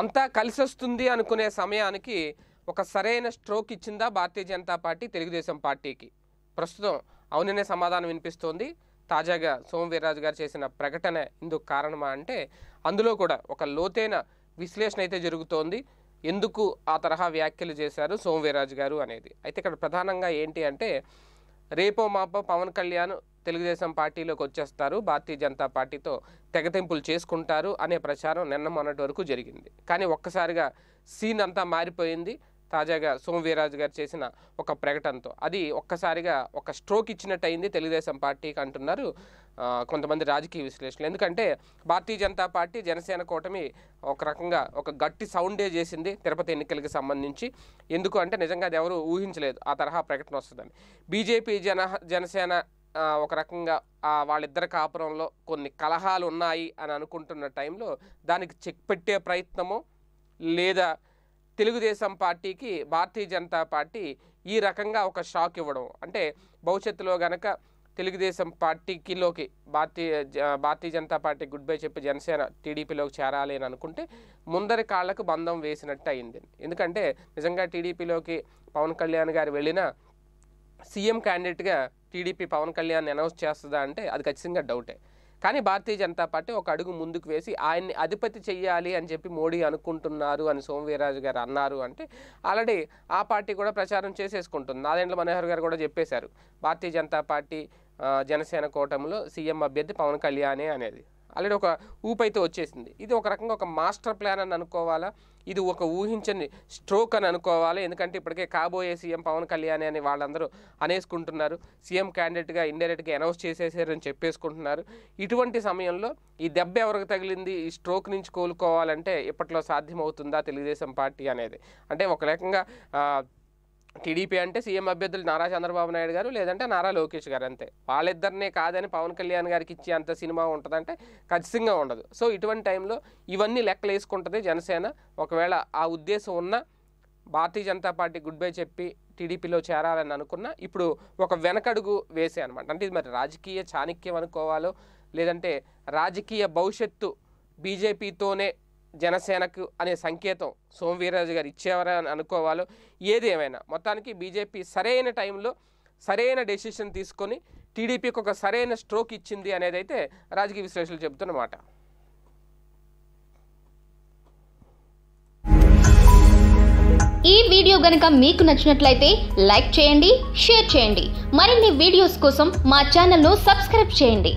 అంతా కలిసి వస్తుంది అనుకునే సమయానికి ఒక సరైన స్ట్రోక్ ఇచ్చిందా భారతీయ జనతా పార్టీ తెలుగుదేశం పార్టీకి ప్రస్తుతం అవుననే సమాధానం వినిపిస్తోంది తాజాగా సోమవీర్రాజు గారు చేసిన ప్రకటన ఎందుకు కారణమా అంటే అందులో కూడా ఒక లోతైన విశ్లేషణ అయితే జరుగుతోంది ఎందుకు ఆ తరహా వ్యాఖ్యలు చేశారు సోమవీర్రాజు గారు అనేది అయితే ఇక్కడ ప్రధానంగా ఏంటి అంటే రేపో మాపో పవన్ కళ్యాణ్ తెలుగుదేశం పార్టీలోకి వచ్చేస్తారు భారతీయ జనతా పార్టీతో తెగతింపులు చేసుకుంటారు అనే ప్రచారం నిన్న మొన్నటి వరకు జరిగింది కానీ ఒక్కసారిగా సీన్ అంతా మారిపోయింది తాజాగా సోమవీరాజు గారు చేసిన ఒక ప్రకటనతో అది ఒక్కసారిగా ఒక స్ట్రోక్ ఇచ్చినట్టయింది తెలుగుదేశం పార్టీకి అంటున్నారు కొంతమంది రాజకీయ విశ్లేషణలు ఎందుకంటే భారతీయ జనతా పార్టీ జనసేన కూటమి ఒక రకంగా ఒక గట్టి సౌండే చేసింది తిరుపతి ఎన్నికలకు సంబంధించి ఎందుకు అంటే నిజంగా అది ఎవరు ఊహించలేదు ఆ తరహా ప్రకటన వస్తుందని బీజేపీ జన జనసేన ఒక రకంగా వాళ్ళిద్దరి కాపురంలో కొన్ని కలహాలు ఉన్నాయి అని అనుకుంటున్న టైంలో దానికి చెక్ పెట్టే ప్రయత్నమో లేదా తెలుగుదేశం పార్టీకి భారతీయ జనతా పార్టీ ఈ రకంగా ఒక షాక్ ఇవ్వడం అంటే భవిష్యత్తులో గనక తెలుగుదేశం పార్టీకిలోకి Bharatiya Bharatiya Janata party good bye చెప్పి జనసేన టీడీపీలోకి చేరాలి అని అనుకుంటే ముందరి కాళ్లకు బంధం వేసినట్టు అయింది ఎందుకంటే నిజంగా టీడీపీలోకి పవన్ కళ్యాణ్ గారు వెళ్ళిన సీఎం క్యాండిడేట్గా టీడీపీ పవన్ కళ్యాణ్ అనౌన్స్ చేస్తుందా అంటే అది ఖచ్చితంగా డౌటే కానీ భారతీయ జనతా పార్టీ ఒక అడుగు ముందుకు వేసి ఆయన్ని అధిపతి చెయ్యాలి అని చెప్పి మోడీ అనుకుంటున్నారు అని సోమవీరాజు గారు అన్నారు అంటే ఆల్రెడీ ఆ పార్టీ కూడా ప్రచారం చేసేసుకుంటుంది నాదెండ్ల మనోహర్ గారు కూడా చెప్పేశారు భారతీయ జనతా పార్టీ జనసేన కూటమిలో సీఎం అభ్యర్థి పవన్ కళ్యాణే అనేది ఆల్రెడీ ఒక ఊపు అయితే వచ్చేసింది ఇది ఒక రకంగా ఒక మాస్టర్ ప్లాన్ అని అనుకోవాలా ఇది ఒక ఊహించని స్ట్రోక్ అని అనుకోవాలి ఎందుకంటే ఇప్పటికే కాబోయే సీఎం పవన్ కళ్యాణ్ అని వాళ్ళందరూ అనేసుకుంటున్నారు సీఎం క్యాండిడేట్గా ఇండైరెక్ట్గా అనౌన్స్ చేసేసారని చెప్పేసుకుంటున్నారు ఇటువంటి సమయంలో ఈ దెబ్బ ఎవరికి తగిలింది ఈ స్ట్రోక్ నుంచి కోలుకోవాలంటే ఇప్పట్లో సాధ్యమవుతుందా తెలుగుదేశం పార్టీ అనేది అంటే ఒక రకంగా టీడీపీ అంటే సీఎం అభ్యర్థులు నారా చంద్రబాబు నాయుడు గారు లేదంటే నారా లోకేష్ గారు అంతే వాళ్ళిద్దరినే కాదని పవన్ కళ్యాణ్ గారికి ఇచ్చే అంత సినిమా ఉంటుందంటే ఖచ్చితంగా ఉండదు సో ఇటువంటి టైంలో ఇవన్నీ లెక్కలు వేసుకుంటుంది జనసేన ఒకవేళ ఆ ఉద్దేశం ఉన్న Bharatiya Janata party good bye చెప్పి టీడీపీలో చేరాలని అనుకున్నా ఇప్పుడు ఒక వెనకడుగు వేసే అనమాట అంటే ఇది మరి రాజకీయ చాణిక్యం అనుకోవాలో లేదంటే రాజకీయ భవిష్యత్తు బీజేపీతోనే జనసేనకు అనే సంకేతం సోమవీరరాజు గారు ఇచ్చేవారా అని అనుకోవాలో ఏది ఏమైనా మొత్తానికి బీజేపీ సరైన టైంలో సరైన డెసిషన్ తీసుకొని టీడీపీకి ఒక సరైన స్ట్రోక్ ఇచ్చింది అనేది అయితే రాజకీయ విశ్లేషణలు చెబుతున్నమాట ఈ వీడియో గనక మీకు నచ్చినట్లయితే లైక్ చేయండి షేర్ చేయండి మరిన్ని వీడియోస్ కోసం మా ఛానల్ను సబ్స్క్రైబ్ చేయండి